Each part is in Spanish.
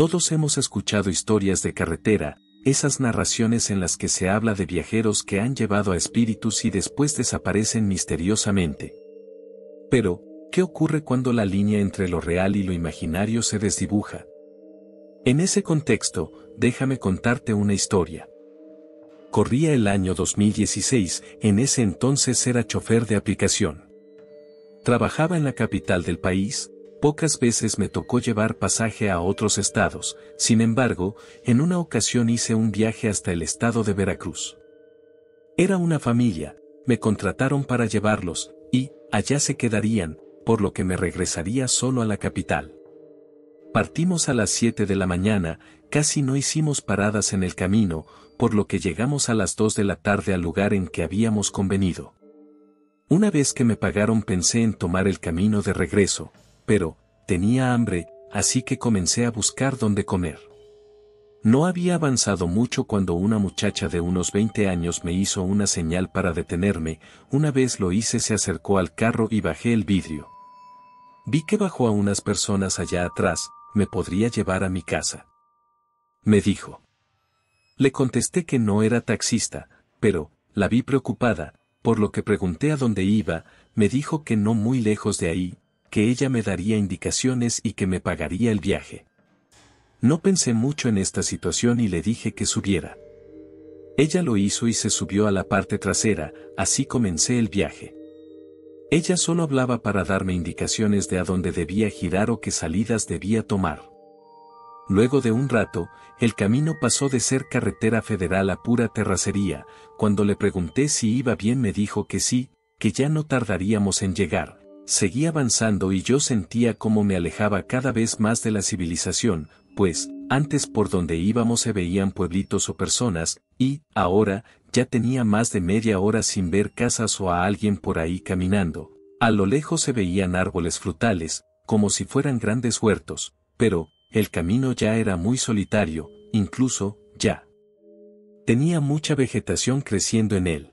Todos hemos escuchado historias de carretera, esas narraciones en las que se habla de viajeros que han llevado a espíritus y después desaparecen misteriosamente. Pero, ¿qué ocurre cuando la línea entre lo real y lo imaginario se desdibuja? En ese contexto, déjame contarte una historia. Corría el año 2016, en ese entonces era chofer de aplicación. Trabajaba en la capital del país, Pocas veces me tocó llevar pasaje a otros estados, sin embargo, en una ocasión hice un viaje hasta el estado de Veracruz. Era una familia, me contrataron para llevarlos, y, allá se quedarían, por lo que me regresaría solo a la capital. Partimos a las 7 de la mañana, casi no hicimos paradas en el camino, por lo que llegamos a las 2 de la tarde al lugar en que habíamos convenido. Una vez que me pagaron pensé en tomar el camino de regreso, pero, tenía hambre, así que comencé a buscar dónde comer. No había avanzado mucho cuando una muchacha de unos 20 años me hizo una señal para detenerme, una vez lo hice se acercó al carro y bajé el vidrio. Vi que bajó a unas personas allá atrás, me podría llevar a mi casa. Me dijo. Le contesté que no era taxista, pero, la vi preocupada, por lo que pregunté a dónde iba, me dijo que no muy lejos de ahí, que ella me daría indicaciones y que me pagaría el viaje. No pensé mucho en esta situación y le dije que subiera. Ella lo hizo y se subió a la parte trasera, así comencé el viaje. Ella solo hablaba para darme indicaciones de a dónde debía girar o qué salidas debía tomar. Luego de un rato, el camino pasó de ser carretera federal a pura terracería, cuando le pregunté si iba bien me dijo que sí, que ya no tardaríamos en llegar, Seguí avanzando y yo sentía cómo me alejaba cada vez más de la civilización, pues, antes por donde íbamos se veían pueblitos o personas, y, ahora, ya tenía más de media hora sin ver casas o a alguien por ahí caminando. A lo lejos se veían árboles frutales, como si fueran grandes huertos, pero, el camino ya era muy solitario, incluso, ya. Tenía mucha vegetación creciendo en él.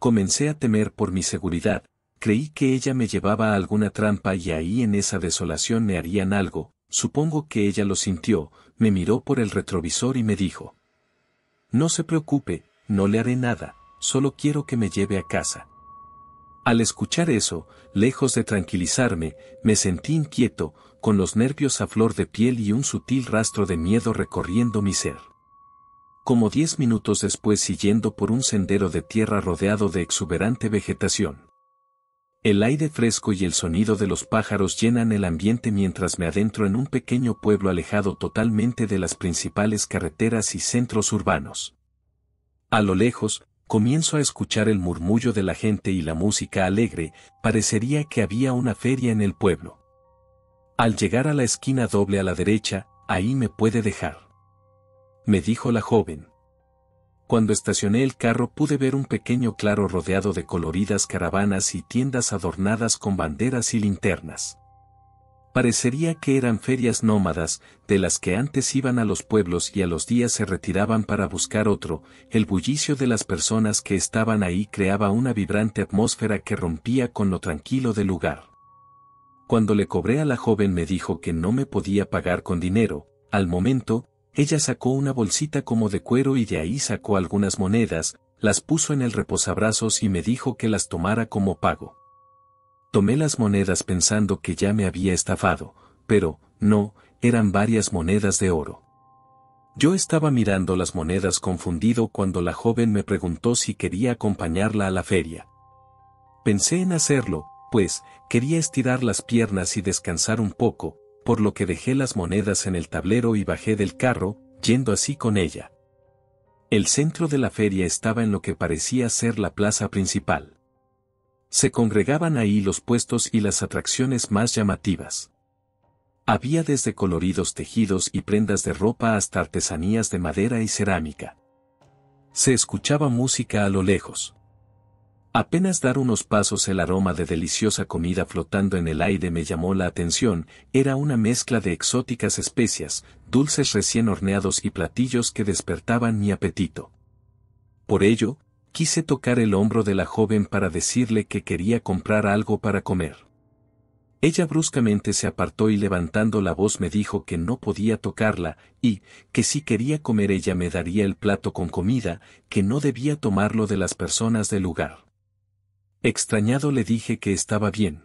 Comencé a temer por mi seguridad, Creí que ella me llevaba a alguna trampa y ahí en esa desolación me harían algo, supongo que ella lo sintió, me miró por el retrovisor y me dijo. No se preocupe, no le haré nada, solo quiero que me lleve a casa. Al escuchar eso, lejos de tranquilizarme, me sentí inquieto, con los nervios a flor de piel y un sutil rastro de miedo recorriendo mi ser. Como diez minutos después siguiendo por un sendero de tierra rodeado de exuberante vegetación. El aire fresco y el sonido de los pájaros llenan el ambiente mientras me adentro en un pequeño pueblo alejado totalmente de las principales carreteras y centros urbanos. A lo lejos, comienzo a escuchar el murmullo de la gente y la música alegre, parecería que había una feria en el pueblo. Al llegar a la esquina doble a la derecha, ahí me puede dejar. Me dijo la joven. Cuando estacioné el carro pude ver un pequeño claro rodeado de coloridas caravanas y tiendas adornadas con banderas y linternas. Parecería que eran ferias nómadas, de las que antes iban a los pueblos y a los días se retiraban para buscar otro, el bullicio de las personas que estaban ahí creaba una vibrante atmósfera que rompía con lo tranquilo del lugar. Cuando le cobré a la joven me dijo que no me podía pagar con dinero, al momento, ella sacó una bolsita como de cuero y de ahí sacó algunas monedas, las puso en el reposabrazos y me dijo que las tomara como pago. Tomé las monedas pensando que ya me había estafado, pero, no, eran varias monedas de oro. Yo estaba mirando las monedas confundido cuando la joven me preguntó si quería acompañarla a la feria. Pensé en hacerlo, pues, quería estirar las piernas y descansar un poco, por lo que dejé las monedas en el tablero y bajé del carro, yendo así con ella. El centro de la feria estaba en lo que parecía ser la plaza principal. Se congregaban ahí los puestos y las atracciones más llamativas. Había desde coloridos tejidos y prendas de ropa hasta artesanías de madera y cerámica. Se escuchaba música a lo lejos. Apenas dar unos pasos el aroma de deliciosa comida flotando en el aire me llamó la atención, era una mezcla de exóticas especias, dulces recién horneados y platillos que despertaban mi apetito. Por ello, quise tocar el hombro de la joven para decirle que quería comprar algo para comer. Ella bruscamente se apartó y levantando la voz me dijo que no podía tocarla, y, que si quería comer ella me daría el plato con comida, que no debía tomarlo de las personas del lugar. Extrañado le dije que estaba bien.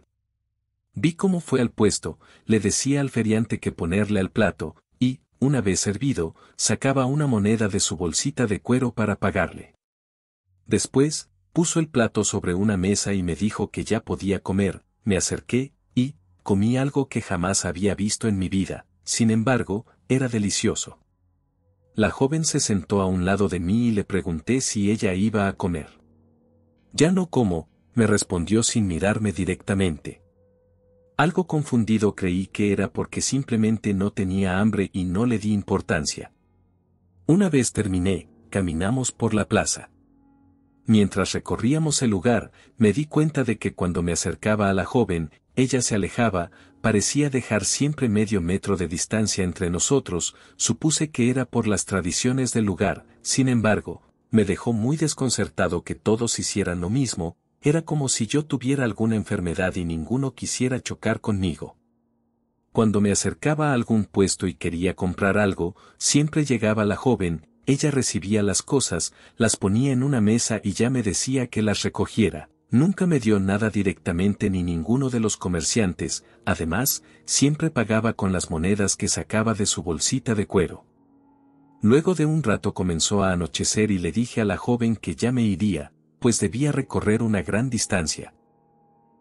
Vi cómo fue al puesto, le decía al feriante que ponerle al plato, y, una vez servido, sacaba una moneda de su bolsita de cuero para pagarle. Después, puso el plato sobre una mesa y me dijo que ya podía comer, me acerqué, y, comí algo que jamás había visto en mi vida, sin embargo, era delicioso. La joven se sentó a un lado de mí y le pregunté si ella iba a comer. Ya no como, me respondió sin mirarme directamente. Algo confundido creí que era porque simplemente no tenía hambre y no le di importancia. Una vez terminé, caminamos por la plaza. Mientras recorríamos el lugar, me di cuenta de que cuando me acercaba a la joven, ella se alejaba, parecía dejar siempre medio metro de distancia entre nosotros, supuse que era por las tradiciones del lugar, sin embargo, me dejó muy desconcertado que todos hicieran lo mismo, era como si yo tuviera alguna enfermedad y ninguno quisiera chocar conmigo. Cuando me acercaba a algún puesto y quería comprar algo, siempre llegaba la joven, ella recibía las cosas, las ponía en una mesa y ya me decía que las recogiera. Nunca me dio nada directamente ni ninguno de los comerciantes, además, siempre pagaba con las monedas que sacaba de su bolsita de cuero. Luego de un rato comenzó a anochecer y le dije a la joven que ya me iría, pues debía recorrer una gran distancia.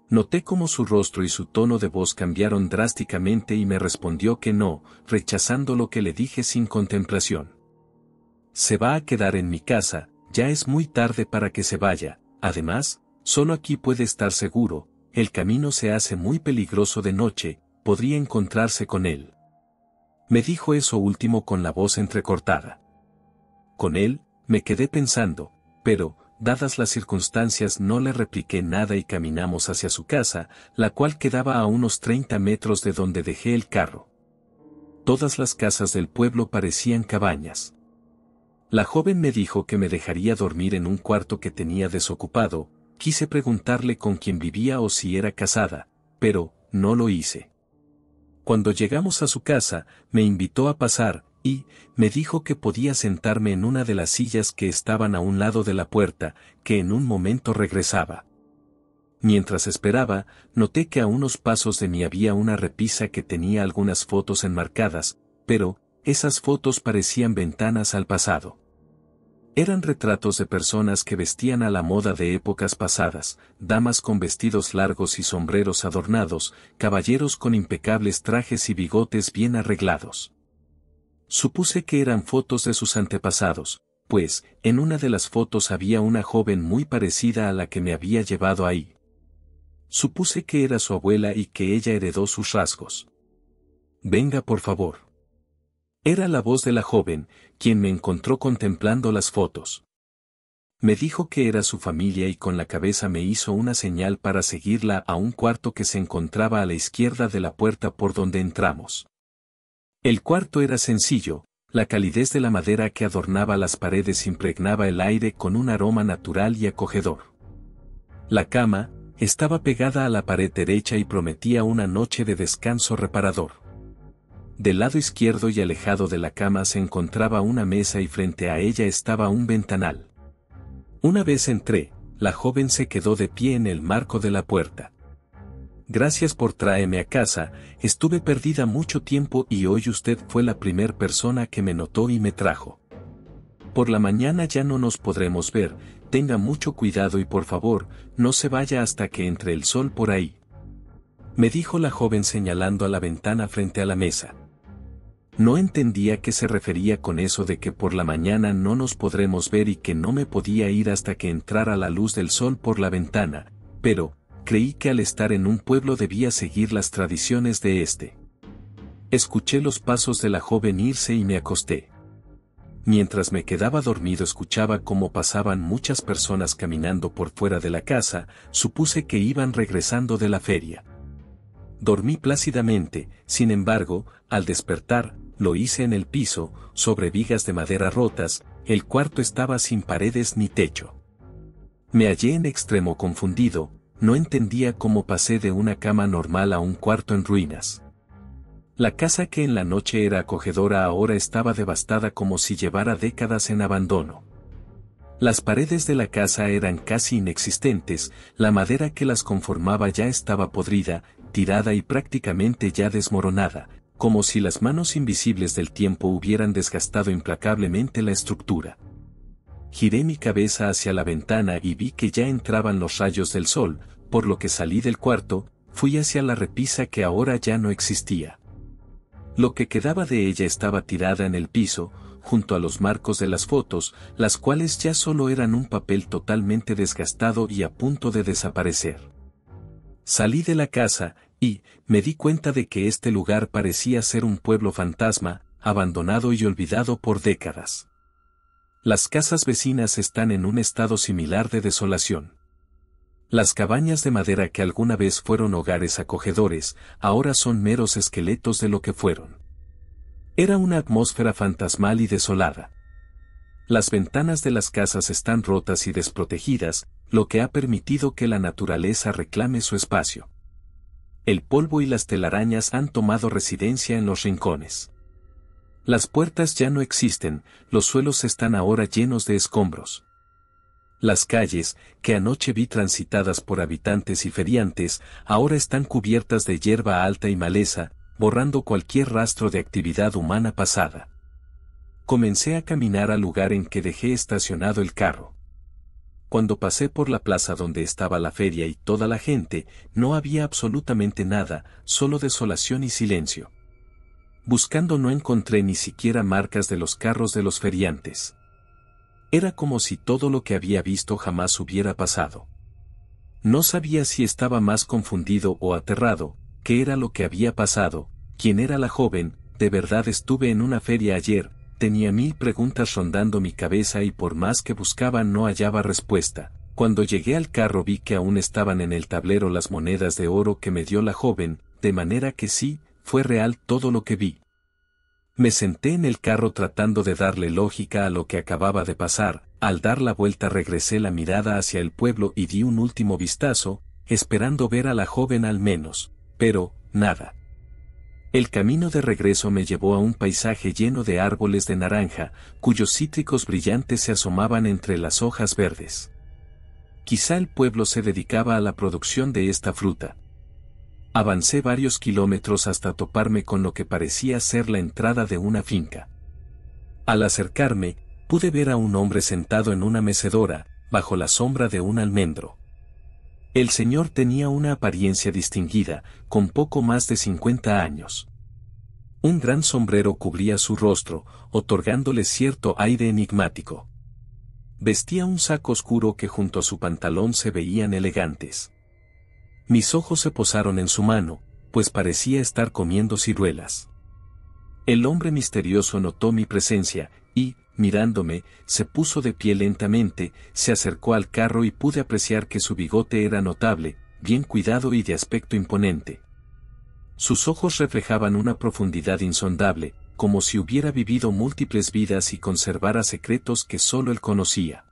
Noté cómo su rostro y su tono de voz cambiaron drásticamente y me respondió que no, rechazando lo que le dije sin contemplación. Se va a quedar en mi casa, ya es muy tarde para que se vaya, además, solo aquí puede estar seguro, el camino se hace muy peligroso de noche, podría encontrarse con él. Me dijo eso último con la voz entrecortada. Con él, me quedé pensando, pero, dadas las circunstancias no le repliqué nada y caminamos hacia su casa, la cual quedaba a unos 30 metros de donde dejé el carro. Todas las casas del pueblo parecían cabañas. La joven me dijo que me dejaría dormir en un cuarto que tenía desocupado, quise preguntarle con quién vivía o si era casada, pero no lo hice. Cuando llegamos a su casa, me invitó a pasar, y me dijo que podía sentarme en una de las sillas que estaban a un lado de la puerta, que en un momento regresaba. Mientras esperaba, noté que a unos pasos de mí había una repisa que tenía algunas fotos enmarcadas, pero esas fotos parecían ventanas al pasado. Eran retratos de personas que vestían a la moda de épocas pasadas, damas con vestidos largos y sombreros adornados, caballeros con impecables trajes y bigotes bien arreglados. Supuse que eran fotos de sus antepasados, pues, en una de las fotos había una joven muy parecida a la que me había llevado ahí. Supuse que era su abuela y que ella heredó sus rasgos. Venga, por favor. Era la voz de la joven, quien me encontró contemplando las fotos. Me dijo que era su familia y con la cabeza me hizo una señal para seguirla a un cuarto que se encontraba a la izquierda de la puerta por donde entramos. El cuarto era sencillo, la calidez de la madera que adornaba las paredes impregnaba el aire con un aroma natural y acogedor. La cama, estaba pegada a la pared derecha y prometía una noche de descanso reparador. Del lado izquierdo y alejado de la cama se encontraba una mesa y frente a ella estaba un ventanal. Una vez entré, la joven se quedó de pie en el marco de la puerta. Gracias por traerme a casa, estuve perdida mucho tiempo y hoy usted fue la primera persona que me notó y me trajo. Por la mañana ya no nos podremos ver, tenga mucho cuidado y por favor, no se vaya hasta que entre el sol por ahí. Me dijo la joven señalando a la ventana frente a la mesa. No entendía qué se refería con eso de que por la mañana no nos podremos ver y que no me podía ir hasta que entrara la luz del sol por la ventana, pero, creí que al estar en un pueblo debía seguir las tradiciones de este. Escuché los pasos de la joven irse y me acosté. Mientras me quedaba dormido escuchaba cómo pasaban muchas personas caminando por fuera de la casa, supuse que iban regresando de la feria. Dormí plácidamente, sin embargo, al despertar, lo hice en el piso, sobre vigas de madera rotas, el cuarto estaba sin paredes ni techo. Me hallé en extremo confundido, no entendía cómo pasé de una cama normal a un cuarto en ruinas. La casa que en la noche era acogedora ahora estaba devastada como si llevara décadas en abandono. Las paredes de la casa eran casi inexistentes, la madera que las conformaba ya estaba podrida, tirada y prácticamente ya desmoronada, como si las manos invisibles del tiempo hubieran desgastado implacablemente la estructura. Giré mi cabeza hacia la ventana y vi que ya entraban los rayos del sol, por lo que salí del cuarto, fui hacia la repisa que ahora ya no existía. Lo que quedaba de ella estaba tirada en el piso, junto a los marcos de las fotos, las cuales ya solo eran un papel totalmente desgastado y a punto de desaparecer. Salí de la casa, y, me di cuenta de que este lugar parecía ser un pueblo fantasma, abandonado y olvidado por décadas. Las casas vecinas están en un estado similar de desolación. Las cabañas de madera que alguna vez fueron hogares acogedores, ahora son meros esqueletos de lo que fueron. Era una atmósfera fantasmal y desolada. Las ventanas de las casas están rotas y desprotegidas, lo que ha permitido que la naturaleza reclame su espacio. El polvo y las telarañas han tomado residencia en los rincones. Las puertas ya no existen, los suelos están ahora llenos de escombros. Las calles, que anoche vi transitadas por habitantes y feriantes, ahora están cubiertas de hierba alta y maleza, borrando cualquier rastro de actividad humana pasada. Comencé a caminar al lugar en que dejé estacionado el carro. Cuando pasé por la plaza donde estaba la feria y toda la gente, no había absolutamente nada, solo desolación y silencio buscando no encontré ni siquiera marcas de los carros de los feriantes. Era como si todo lo que había visto jamás hubiera pasado. No sabía si estaba más confundido o aterrado, qué era lo que había pasado, quién era la joven, de verdad estuve en una feria ayer, tenía mil preguntas rondando mi cabeza y por más que buscaba no hallaba respuesta. Cuando llegué al carro vi que aún estaban en el tablero las monedas de oro que me dio la joven, de manera que sí, fue real todo lo que vi. Me senté en el carro tratando de darle lógica a lo que acababa de pasar, al dar la vuelta regresé la mirada hacia el pueblo y di un último vistazo, esperando ver a la joven al menos, pero, nada. El camino de regreso me llevó a un paisaje lleno de árboles de naranja, cuyos cítricos brillantes se asomaban entre las hojas verdes. Quizá el pueblo se dedicaba a la producción de esta fruta. Avancé varios kilómetros hasta toparme con lo que parecía ser la entrada de una finca. Al acercarme, pude ver a un hombre sentado en una mecedora, bajo la sombra de un almendro. El señor tenía una apariencia distinguida, con poco más de 50 años. Un gran sombrero cubría su rostro, otorgándole cierto aire enigmático. Vestía un saco oscuro que junto a su pantalón se veían elegantes. Mis ojos se posaron en su mano, pues parecía estar comiendo ciruelas. El hombre misterioso notó mi presencia, y, mirándome, se puso de pie lentamente, se acercó al carro y pude apreciar que su bigote era notable, bien cuidado y de aspecto imponente. Sus ojos reflejaban una profundidad insondable, como si hubiera vivido múltiples vidas y conservara secretos que solo él conocía.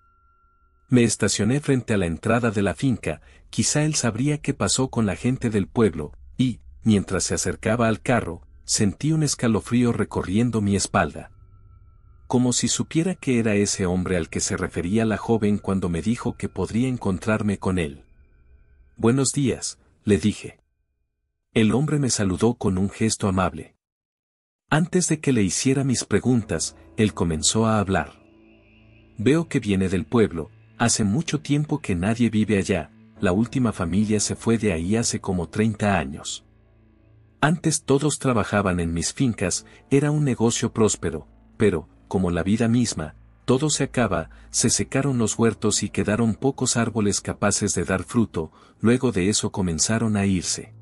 Me estacioné frente a la entrada de la finca, quizá él sabría qué pasó con la gente del pueblo, y, mientras se acercaba al carro, sentí un escalofrío recorriendo mi espalda. Como si supiera que era ese hombre al que se refería la joven cuando me dijo que podría encontrarme con él. Buenos días, le dije. El hombre me saludó con un gesto amable. Antes de que le hiciera mis preguntas, él comenzó a hablar. Veo que viene del pueblo, Hace mucho tiempo que nadie vive allá, la última familia se fue de ahí hace como 30 años. Antes todos trabajaban en mis fincas, era un negocio próspero, pero, como la vida misma, todo se acaba, se secaron los huertos y quedaron pocos árboles capaces de dar fruto, luego de eso comenzaron a irse.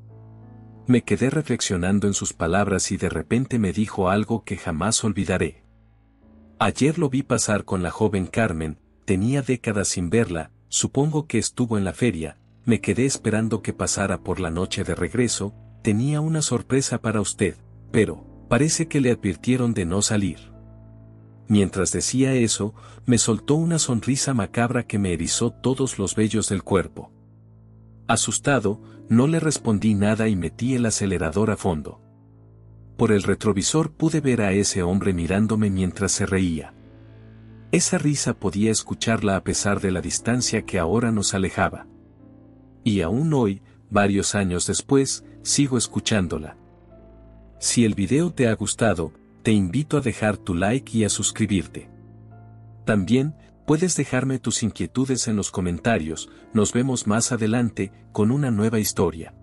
Me quedé reflexionando en sus palabras y de repente me dijo algo que jamás olvidaré. Ayer lo vi pasar con la joven Carmen, tenía décadas sin verla, supongo que estuvo en la feria, me quedé esperando que pasara por la noche de regreso, tenía una sorpresa para usted, pero, parece que le advirtieron de no salir. Mientras decía eso, me soltó una sonrisa macabra que me erizó todos los vellos del cuerpo. Asustado, no le respondí nada y metí el acelerador a fondo. Por el retrovisor pude ver a ese hombre mirándome mientras se reía. Esa risa podía escucharla a pesar de la distancia que ahora nos alejaba. Y aún hoy, varios años después, sigo escuchándola. Si el video te ha gustado, te invito a dejar tu like y a suscribirte. También, puedes dejarme tus inquietudes en los comentarios, nos vemos más adelante con una nueva historia.